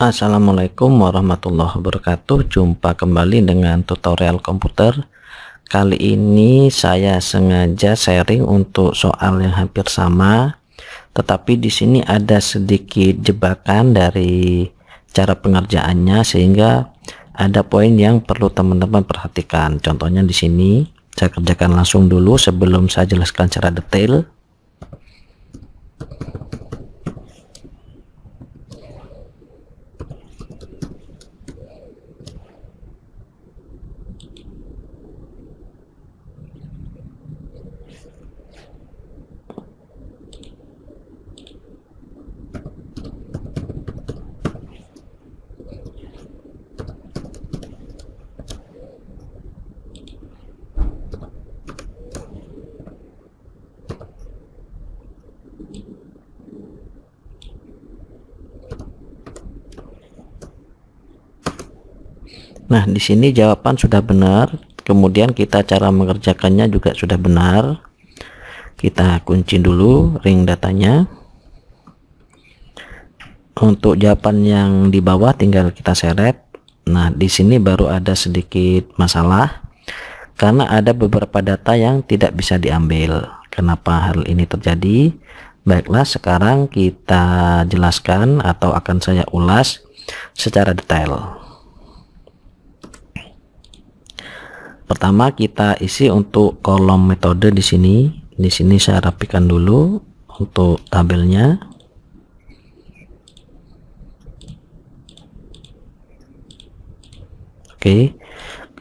Assalamualaikum warahmatullahi wabarakatuh Jumpa kembali dengan tutorial komputer Kali ini saya sengaja sharing untuk soal yang hampir sama Tetapi di sini ada sedikit jebakan dari cara pengerjaannya Sehingga ada poin yang perlu teman-teman perhatikan Contohnya di sini saya kerjakan langsung dulu sebelum saya jelaskan secara detail Nah, di sini jawaban sudah benar, kemudian kita cara mengerjakannya juga sudah benar. Kita kunci dulu ring datanya. Untuk jawaban yang di bawah tinggal kita seret. Nah, di sini baru ada sedikit masalah karena ada beberapa data yang tidak bisa diambil. Kenapa hal ini terjadi? Baiklah, sekarang kita jelaskan atau akan saya ulas secara detail. pertama kita isi untuk kolom metode di sini di sini saya rapikan dulu untuk tabelnya oke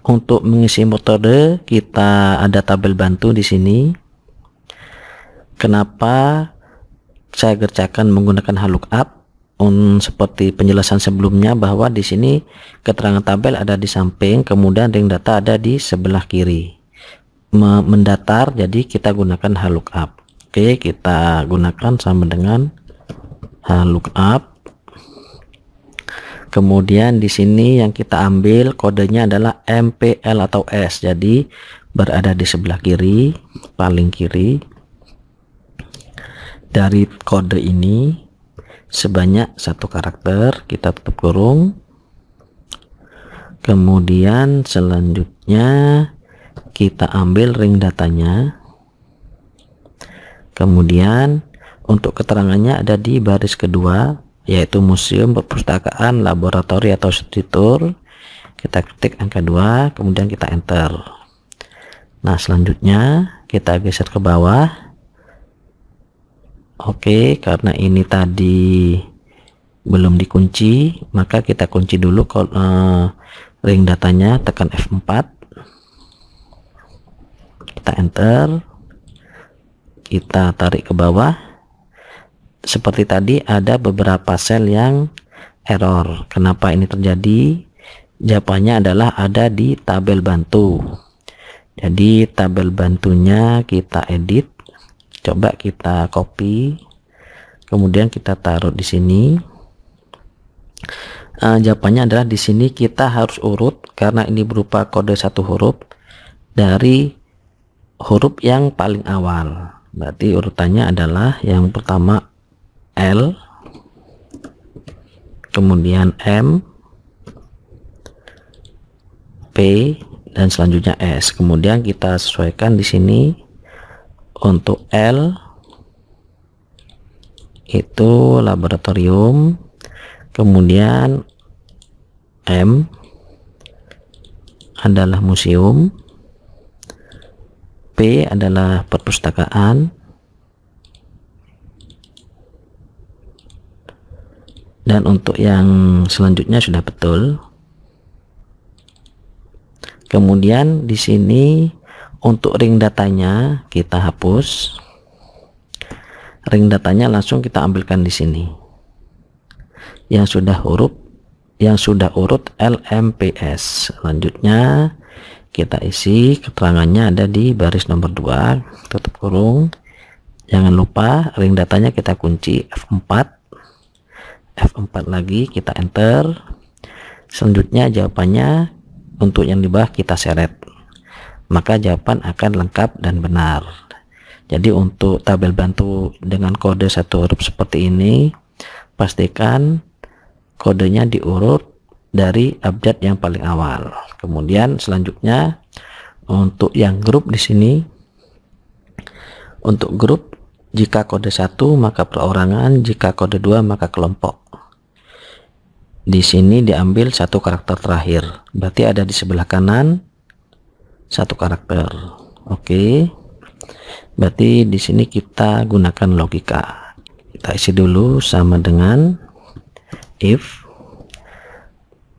untuk mengisi metode kita ada tabel bantu di sini kenapa saya kerjakan menggunakan Halookup un, seperti penjelasan sebelumnya bahwa di sini keterangan tabel ada di samping kemudian ring data ada di sebelah kiri Me mendatar jadi kita gunakan HLOOKUP oke kita gunakan sama dengan HLOOKUP kemudian di sini yang kita ambil kodenya adalah MPL atau S jadi berada di sebelah kiri paling kiri dari kode ini sebanyak satu karakter kita tutup kurung kemudian selanjutnya kita ambil ring datanya kemudian untuk keterangannya ada di baris kedua yaitu museum perpustakaan Laboratorium atau studitur kita ketik angka 2 kemudian kita enter nah selanjutnya kita geser ke bawah Oke, karena ini tadi belum dikunci, maka kita kunci dulu ring eh, datanya, tekan F4. Kita enter. Kita tarik ke bawah. Seperti tadi ada beberapa sel yang error. Kenapa ini terjadi? Jawabannya adalah ada di tabel bantu. Jadi tabel bantunya kita edit coba kita copy kemudian kita taruh di sini uh, jawabannya adalah di sini kita harus urut karena ini berupa kode satu huruf dari huruf yang paling awal berarti urutannya adalah yang pertama L kemudian M P dan selanjutnya S kemudian kita sesuaikan di sini untuk L itu laboratorium kemudian M adalah museum P adalah perpustakaan dan untuk yang selanjutnya sudah betul kemudian di sini untuk ring datanya kita hapus ring datanya langsung kita ambilkan di sini yang sudah huruf yang sudah urut LMPS selanjutnya kita isi keterangannya ada di baris nomor 2 tutup kurung jangan lupa ring datanya kita kunci F4 F4 lagi kita enter selanjutnya jawabannya untuk yang di bawah kita seret maka jawaban akan lengkap dan benar jadi untuk tabel bantu dengan kode satu huruf seperti ini pastikan kodenya diurut dari abjad yang paling awal kemudian selanjutnya untuk yang grup di sini untuk grup jika kode satu maka perorangan jika kode dua maka kelompok di sini diambil satu karakter terakhir berarti ada di sebelah kanan satu karakter oke okay. berarti di sini kita gunakan logika kita isi dulu sama dengan if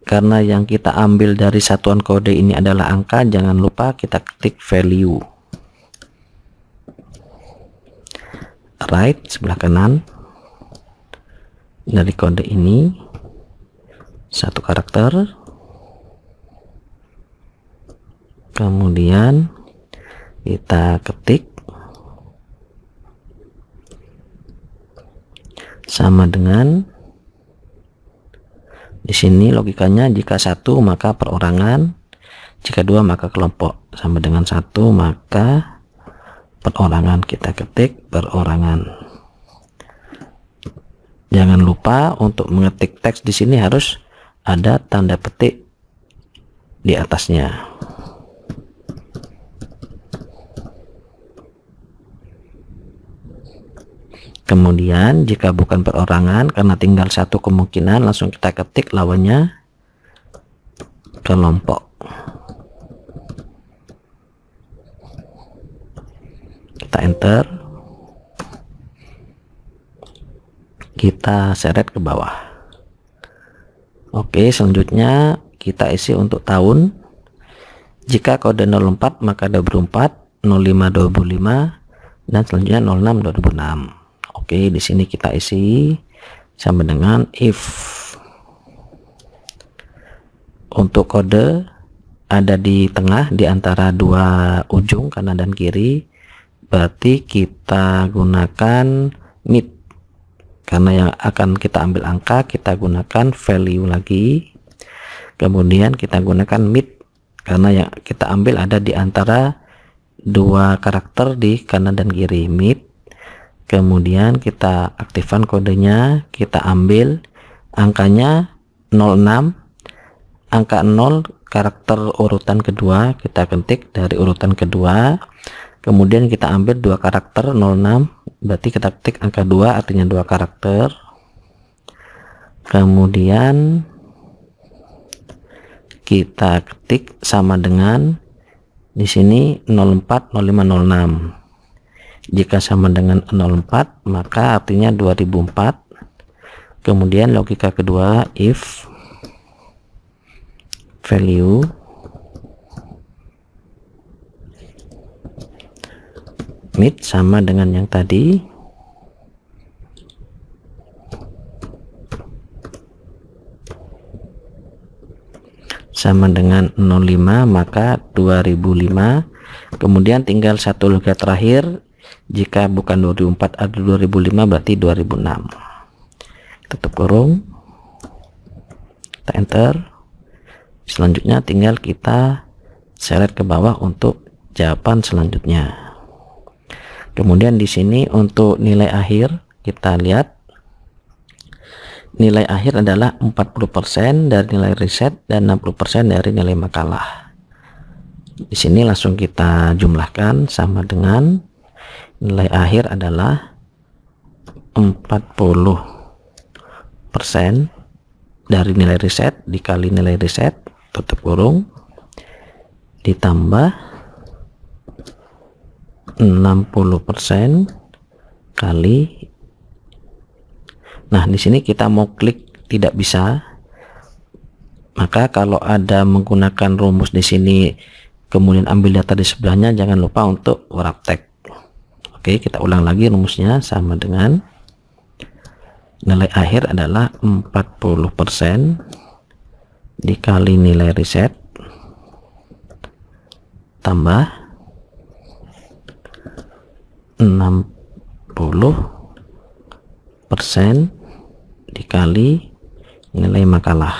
karena yang kita ambil dari satuan kode ini adalah angka jangan lupa kita ketik value right sebelah kanan dari kode ini satu karakter kemudian kita ketik sama dengan di sini logikanya jika satu maka perorangan jika dua maka kelompok sama dengan satu maka perorangan kita ketik perorangan jangan lupa untuk mengetik teks di sini harus ada tanda petik di atasnya Kemudian jika bukan perorangan karena tinggal satu kemungkinan langsung kita ketik lawannya kelompok. Kita enter. Kita seret ke bawah. Oke, selanjutnya kita isi untuk tahun. Jika kode 04 maka 24, 05 25 dan selanjutnya 06 26. Oke, di sini kita isi sama dengan if. Untuk kode ada di tengah di antara dua ujung kanan dan kiri. Berarti kita gunakan mid. Karena yang akan kita ambil angka, kita gunakan value lagi. Kemudian kita gunakan mid karena yang kita ambil ada di antara dua karakter di kanan dan kiri mid kemudian kita aktifkan kodenya kita ambil angkanya 06 angka 0 karakter urutan kedua kita ketik dari urutan kedua kemudian kita ambil dua karakter 06 berarti kita ketik angka 2 artinya dua karakter kemudian kita ketik sama dengan di sini 04 05 06 jika sama dengan 04 maka artinya 2004 kemudian logika kedua if value mid sama dengan yang tadi sama dengan 05 maka 2005 kemudian tinggal satu logika terakhir jika bukan 2004 atau 2005 berarti 2006 tutup kurung kita enter selanjutnya tinggal kita seret ke bawah untuk jawaban selanjutnya kemudian di sini untuk nilai akhir kita lihat nilai akhir adalah 40% dari nilai riset dan 60% dari nilai makalah di sini langsung kita jumlahkan sama dengan nilai akhir adalah 40 persen dari nilai riset dikali nilai riset tutup kurung ditambah 60 persen kali nah di sini kita mau klik tidak bisa maka kalau ada menggunakan rumus di sini kemudian ambil data di sebelahnya jangan lupa untuk wrap tag. Oke, kita ulang lagi rumusnya sama dengan nilai akhir adalah 40% dikali nilai riset tambah 60% dikali nilai makalah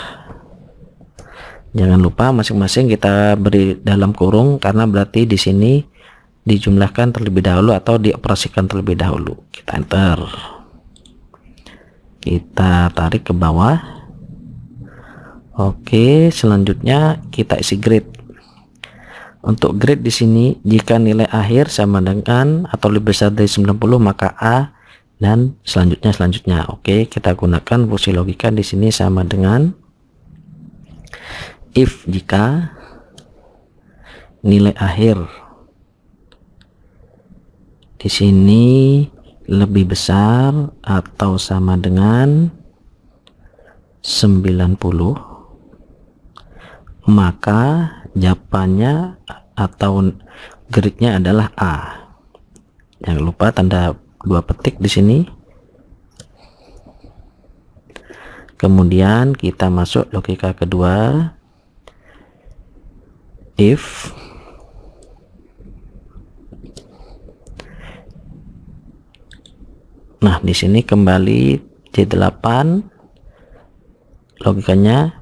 jangan lupa masing-masing kita beri dalam kurung karena berarti di sini dijumlahkan terlebih dahulu atau dioperasikan terlebih dahulu kita enter kita tarik ke bawah oke selanjutnya kita isi grid untuk grid di sini jika nilai akhir sama dengan atau lebih besar dari 90 maka A dan selanjutnya selanjutnya oke kita gunakan fungsi logika di sini sama dengan if jika nilai akhir di sini lebih besar atau sama dengan 90 maka jawabannya atau gridnya adalah A jangan lupa tanda dua petik di sini kemudian kita masuk logika kedua if Nah, di sini kembali c 8 logikanya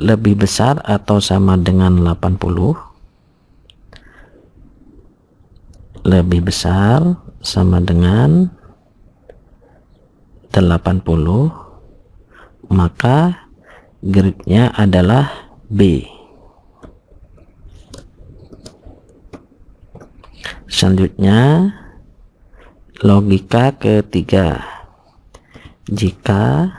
lebih besar atau sama dengan 80 lebih besar sama dengan 80 maka gridnya adalah B selanjutnya Logika ketiga. Jika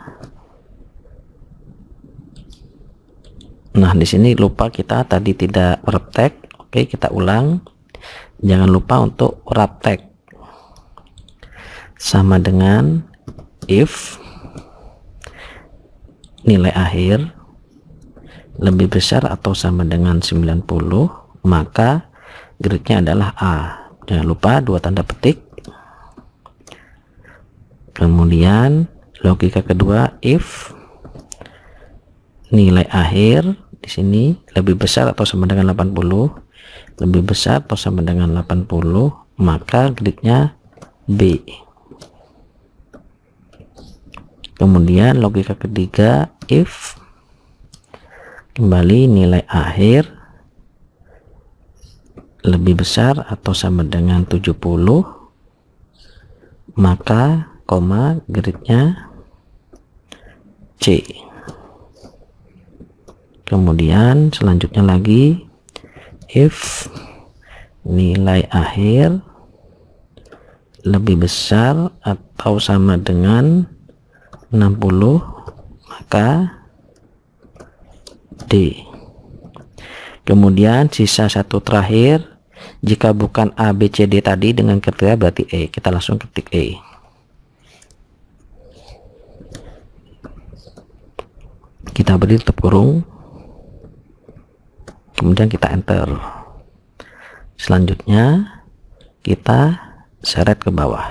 Nah, di sini lupa kita tadi tidak praktek. Oke, kita ulang. Jangan lupa untuk praktek. Sama dengan if nilai akhir lebih besar atau sama dengan 90, maka gridnya adalah A. Jangan lupa dua tanda petik kemudian logika kedua if nilai akhir di sini lebih besar atau sama dengan 80 lebih besar atau sama dengan 80 maka gridnya B kemudian logika ketiga if kembali nilai akhir lebih besar atau sama dengan 70 maka koma gridnya C kemudian selanjutnya lagi if nilai akhir lebih besar atau sama dengan 60 maka D kemudian sisa satu terakhir jika bukan ABCD tadi dengan kriteria berarti E kita langsung ketik E kita beri tutup kurung kemudian kita enter selanjutnya kita seret ke bawah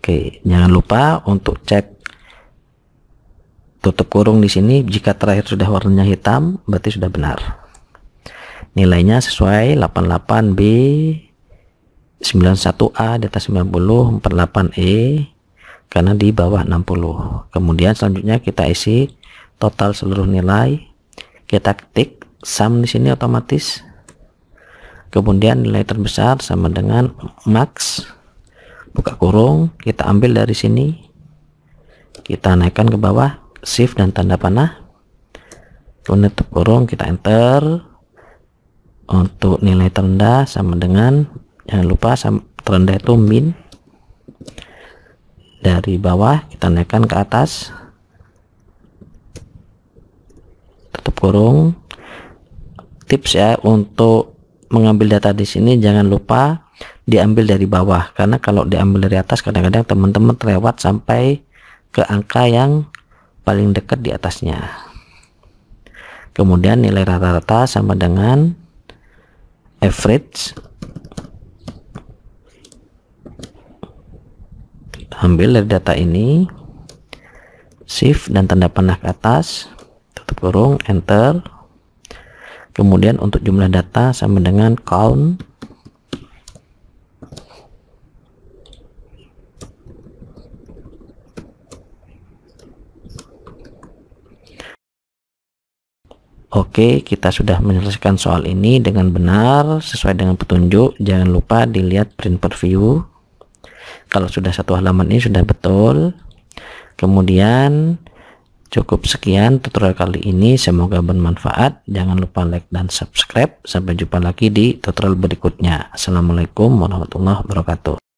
oke jangan lupa untuk cek tutup kurung di sini jika terakhir sudah warnanya hitam berarti sudah benar nilainya sesuai 88B 91A atas 90 48E karena di bawah 60 kemudian selanjutnya kita isi total seluruh nilai kita ketik sum di sini otomatis kemudian nilai terbesar sama dengan max buka kurung kita ambil dari sini kita naikkan ke bawah shift dan tanda panah penutup kurung kita enter untuk nilai terendah sama dengan jangan lupa terendah itu min dari bawah kita naikkan ke atas tutup kurung tips ya untuk mengambil data di sini jangan lupa diambil dari bawah karena kalau diambil dari atas kadang-kadang teman-teman terlewat sampai ke angka yang paling dekat di atasnya kemudian nilai rata-rata sama dengan average ambil dari data ini shift dan tanda panah ke atas tutup kurung enter kemudian untuk jumlah data sama dengan count Oke, kita sudah menyelesaikan soal ini dengan benar sesuai dengan petunjuk. Jangan lupa dilihat print preview kalau sudah satu halaman ini sudah betul kemudian cukup sekian tutorial kali ini semoga bermanfaat jangan lupa like dan subscribe sampai jumpa lagi di tutorial berikutnya assalamualaikum warahmatullahi wabarakatuh